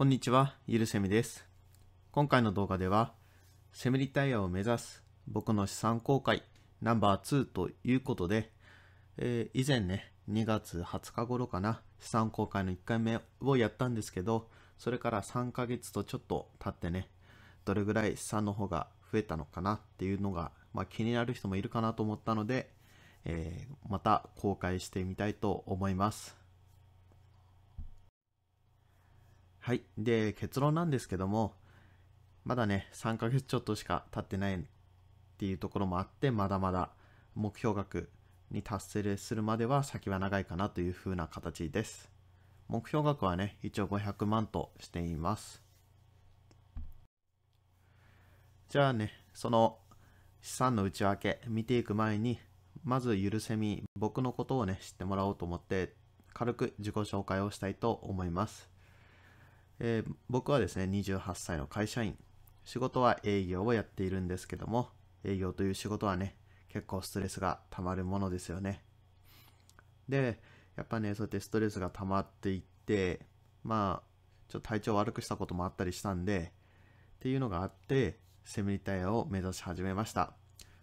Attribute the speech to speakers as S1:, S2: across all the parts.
S1: こんにちは、ゆるせみです。今回の動画では、セミリタイヤを目指す僕の資産公開ナンバー2ということで、えー、以前ね、2月20日頃かな、資産公開の1回目をやったんですけど、それから3ヶ月とちょっと経ってね、どれぐらい資産の方が増えたのかなっていうのが、まあ、気になる人もいるかなと思ったので、えー、また公開してみたいと思います。はい。で、結論なんですけども、まだね、3ヶ月ちょっとしか経ってないっていうところもあって、まだまだ目標額に達成するまでは先は長いかなという風な形です。目標額はね、一応500万としています。じゃあね、その資産の内訳見ていく前に、まずゆるせみ、僕のことをね、知ってもらおうと思って、軽く自己紹介をしたいと思います。えー、僕はですね、28歳の会社員。仕事は営業をやっているんですけども、営業という仕事はね、結構ストレスが溜まるものですよね。で、やっぱね、そうやってストレスが溜まっていって、まあ、ちょっと体調悪くしたこともあったりしたんで、っていうのがあって、セミリタイアを目指し始めました。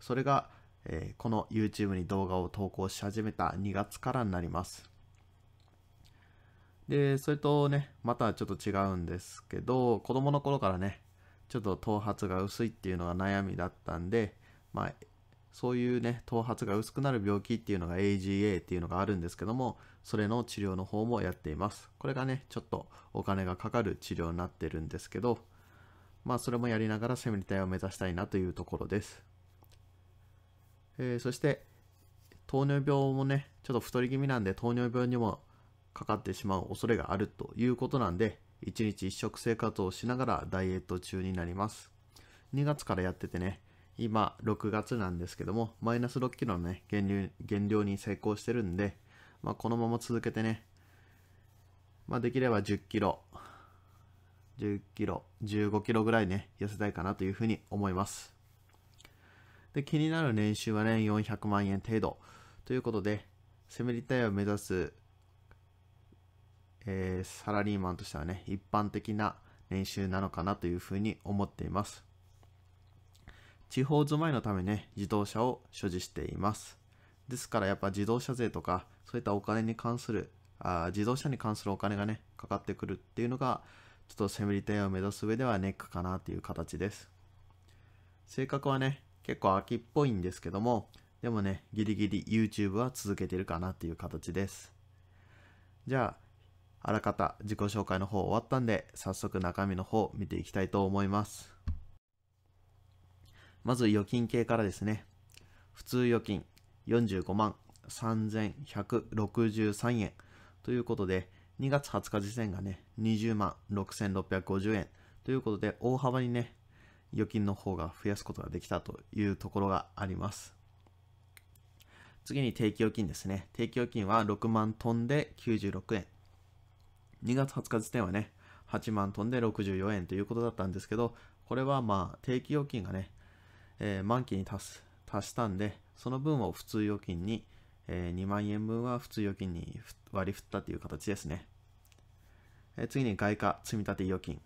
S1: それが、えー、この YouTube に動画を投稿し始めた2月からになります。で、それとね、またちょっと違うんですけど、子供の頃からね、ちょっと頭髪が薄いっていうのが悩みだったんで、まあ、そういうね、頭髪が薄くなる病気っていうのが AGA っていうのがあるんですけども、それの治療の方もやっています。これがね、ちょっとお金がかかる治療になってるんですけど、まあそれもやりながらセミリタイを目指したいなというところです。えー、そして、糖尿病もね、ちょっと太り気味なんで糖尿病にもかかってしまう恐れがあるということなんで、1日1食生活をしながらダイエット中になります。2月からやっててね、今6月なんですけども、マイナス6キロのね、減量減量に成功してるんで、まあ、このまま続けてね、まあ、できれば10キロ、10キロ、15キロぐらいね、痩せたいかなというふうに思います。で、気になる年収はね、400万円程度ということで、セミリタイを目指すえー、サラリーマンとしてはね、一般的な年収なのかなというふうに思っています。地方住まいのためね、自動車を所持しています。ですからやっぱ自動車税とか、そういったお金に関する、あ自動車に関するお金がね、かかってくるっていうのが、ちょっとセミリテアを目指す上ではネックかなという形です。性格はね、結構秋っぽいんですけども、でもね、ギリギリ YouTube は続けてるかなっていう形です。じゃあ、あらかた自己紹介の方終わったんで、早速中身の方見ていきたいと思います。まず預金系からですね。普通預金45万3163円ということで、2月20日時点がね、20万6650円ということで、大幅にね、預金の方が増やすことができたというところがあります。次に定期預金ですね。定期預金は6万トンで96円。2月20日時点はね、8万飛んで64円ということだったんですけど、これはまあ定期預金がね、えー、満期に達す足したんで、その分を普通預金に、えー、2万円分は普通預金に割り振ったという形ですね。えー、次に外貨積立預金。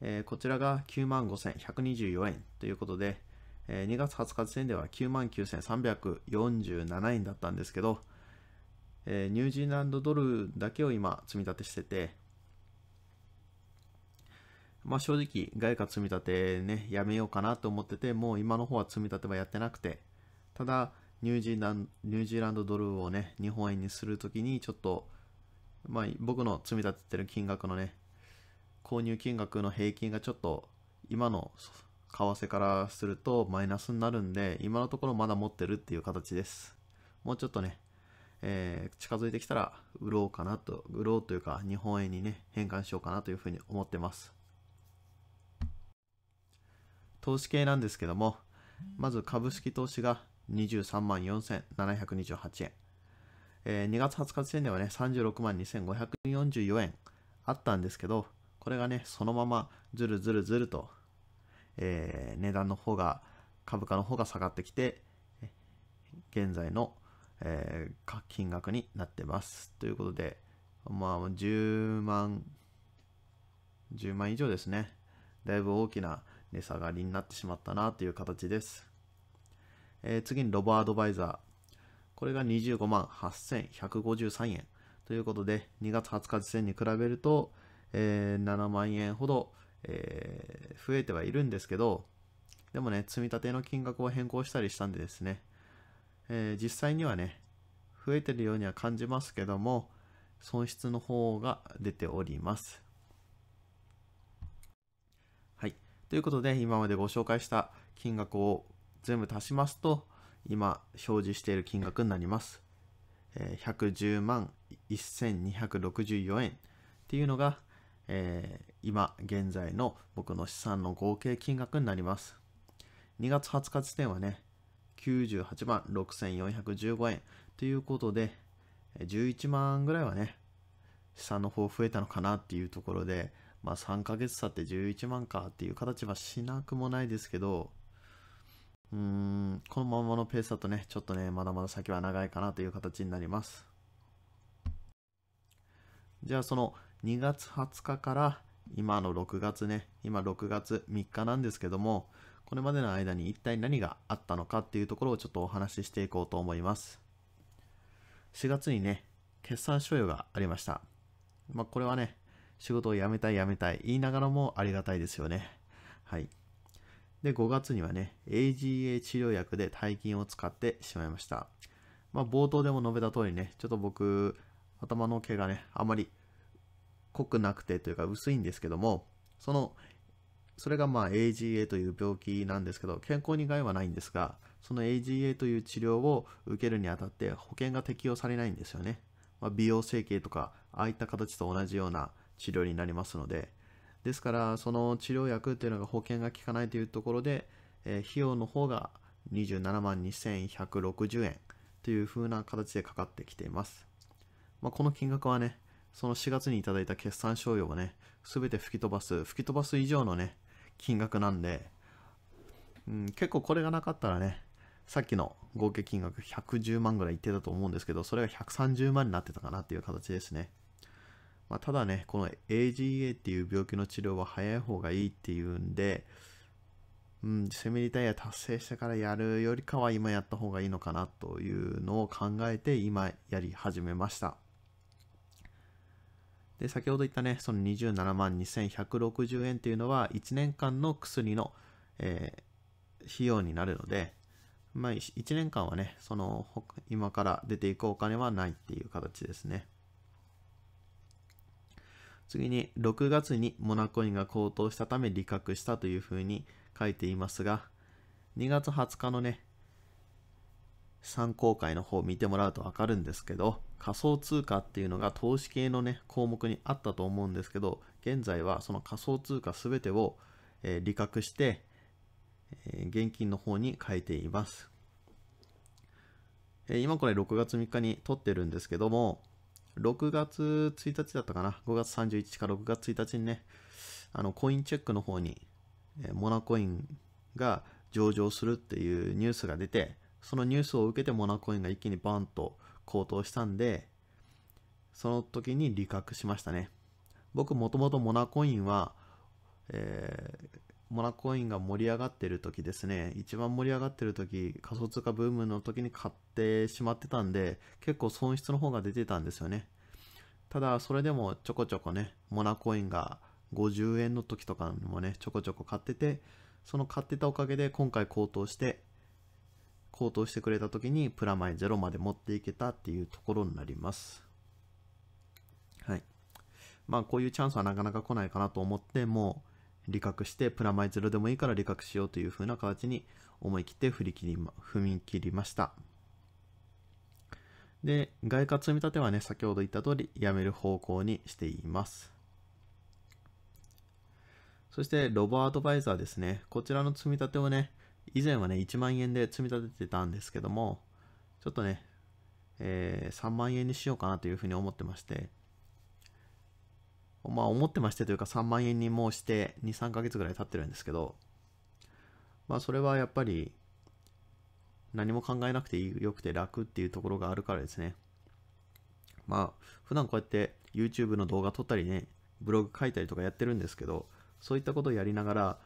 S1: えー、こちらが9万5124円ということで、えー、2月20日時点では9万9347円だったんですけど、えー、ニュージーランドドルだけを今積み立てしてて、まあ正直、外貨積み立てね、やめようかなと思ってて、もう今の方は積み立てはやってなくて、ただ、ニュージーランニュージーランドドルをね、日本円にするときに、ちょっと、まあ僕の積み立ててる金額のね、購入金額の平均がちょっと、今の為替からするとマイナスになるんで、今のところまだ持ってるっていう形です。もうちょっとね、えー、近づいてきたら売ろうかなと、売ろうというか日本円にね、変換しようかなというふうに思ってます。投資系なんですけども、まず株式投資が23万4728円。えー、2月20日時点ではね、36万2544円あったんですけど、これがね、そのままずるずるずると、えー、値段の方が、株価の方が下がってきて、現在のえー、金額になってます。ということで、まあ、10万、10万以上ですね。だいぶ大きな値下がりになってしまったなという形です。えー、次にロボアドバイザー。これが25万8153円ということで、2月20日時点に比べると、えー、7万円ほど、えー、増えてはいるんですけど、でもね、積み立ての金額を変更したりしたんでですね、えー、実際にはね、増えてるようには感じますけども、損失の方が出ております。はい。ということで、今までご紹介した金額を全部足しますと、今表示している金額になります。えー、110万1264円っていうのが、えー、今現在の僕の資産の合計金額になります。2月20日時点はね、98万6415円ということで、11万ぐらいはね、資産の方増えたのかなっていうところで、まあ3ヶ月経って11万かっていう形はしなくもないですけど、うーん、このままのペースだとね、ちょっとね、まだまだ先は長いかなという形になります。じゃあその2月20日から今の6月ね、今6月3日なんですけども、これまでの間に一体何があったのかっていうところをちょっとお話ししていこうと思います。4月にね、決算所有がありました。まあ、これはね、仕事を辞めたい辞めたい言いながらもありがたいですよね。はい。で、5月にはね、AGA 治療薬で大金を使ってしまいました。まあ、冒頭でも述べた通りね、ちょっと僕、頭の毛がね、あまり濃くなくてというか薄いんですけども、そのそれがまあ AGA という病気なんですけど、健康に害はないんですが、その AGA という治療を受けるにあたって保険が適用されないんですよね。まあ、美容整形とか、ああいった形と同じような治療になりますので、ですから、その治療薬っていうのが保険が効かないというところで、えー、費用の方が27万2160円というふうな形でかかってきています。まあ、この金額はね、その4月にいただいた決算賞与をね、すべて吹き飛ばす、吹き飛ばす以上のね、金額なんで、うん、結構これがなかったらね、さっきの合計金額110万ぐらいいってたと思うんですけど、それが130万になってたかなっていう形ですね。まあ、ただね、この AGA っていう病気の治療は早い方がいいっていうんで、うん、セミリタイヤ達成してからやるよりかは今やった方がいいのかなというのを考えて今やり始めました。で先ほど言ったね、その27万2160円というのは1年間の薬の、えー、費用になるので、まあ、1年間はね、その今から出ていくお金はないっていう形ですね。次に6月にモナコインが高騰したため利確したというふうに書いていますが2月20日のね参考会の方を見てもらうとわかるんですけど、仮想通貨っていうのが投資系のね、項目にあったと思うんですけど、現在はその仮想通貨すべてを、えー、利確して、えー、現金の方に変えています。えー、今これ6月3日に撮ってるんですけども、6月1日だったかな、5月31日か6月1日にね、あの、コインチェックの方に、えモナコインが上場するっていうニュースが出て、そのニュースを受けてモナコインが一気にバンと高騰したんで、その時に利確しましたね。僕もともとモナコインは、えー、モナコインが盛り上がってる時ですね、一番盛り上がってる時、仮想通貨ブームの時に買ってしまってたんで、結構損失の方が出てたんですよね。ただ、それでもちょこちょこね、モナコインが50円の時とかもね、ちょこちょこ買ってて、その買ってたおかげで今回高騰して、高騰してくれた時にプラマイロまで持っていけたっていうところになります。はい。まあこういうチャンスはなかなか来ないかなと思ってもう利確してプラマイゼロでもいいから利確しようというふうな形に思い切って振り切り、ま、踏み切りました。で、外貨積み立てはね、先ほど言った通りやめる方向にしています。そして、ロボアドバイザーですね。こちらの積み立てをね、以前はね、1万円で積み立ててたんですけども、ちょっとね、えー、3万円にしようかなというふうに思ってまして、まあ思ってましてというか3万円にもうして2、3ヶ月ぐらい経ってるんですけど、まあそれはやっぱり何も考えなくてよくて楽っていうところがあるからですね。まあ普段こうやって YouTube の動画撮ったりね、ブログ書いたりとかやってるんですけど、そういったことをやりながら、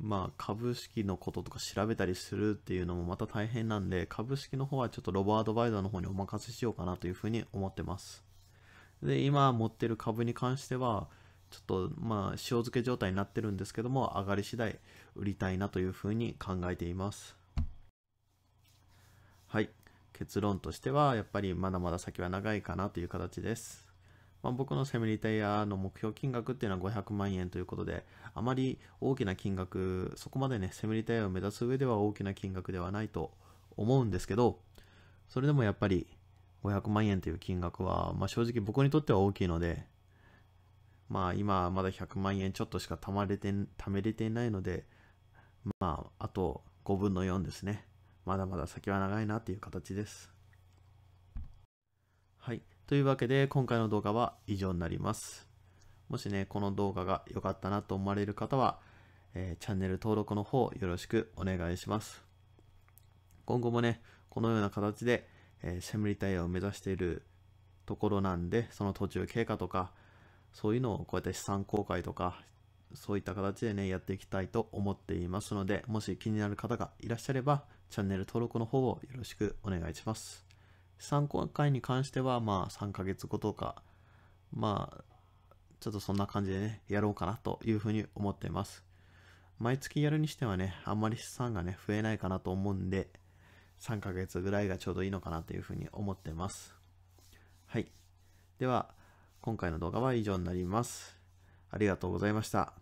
S1: まあ、株式のこととか調べたりするっていうのもまた大変なんで、株式の方はちょっとロボアドバイザーの方にお任せしようかなというふうに思ってます。で、今持ってる株に関しては、ちょっとまあ、塩漬け状態になってるんですけども、上がり次第売りたいなというふうに考えています。はい。結論としては、やっぱりまだまだ先は長いかなという形です。まあ、僕のセミリタイヤの目標金額っていうのは500万円ということで、あまり大きな金額、そこまでね、セミリタイヤを目指す上では大きな金額ではないと思うんですけど、それでもやっぱり500万円という金額は、まあ、正直僕にとっては大きいので、まあ今まだ100万円ちょっとしか貯まれて、貯めれていないので、まああと5分の4ですね。まだまだ先は長いなっていう形です。はい。というわけで今回の動画は以上になります。もしね、この動画が良かったなと思われる方は、えー、チャンネル登録の方よろしくお願いします。今後もね、このような形で、えー、シェムリタイアを目指しているところなんで、その途中経過とか、そういうのをこうやって資産公開とか、そういった形でね、やっていきたいと思っていますので、もし気になる方がいらっしゃれば、チャンネル登録の方をよろしくお願いします。参考会に関しては、まあ、3ヶ月後とか、まあ、ちょっとそんな感じでね、やろうかなというふうに思っています。毎月やるにしてはね、あんまり資産がね、増えないかなと思うんで、3ヶ月ぐらいがちょうどいいのかなというふうに思ってます。はい。では、今回の動画は以上になります。ありがとうございました。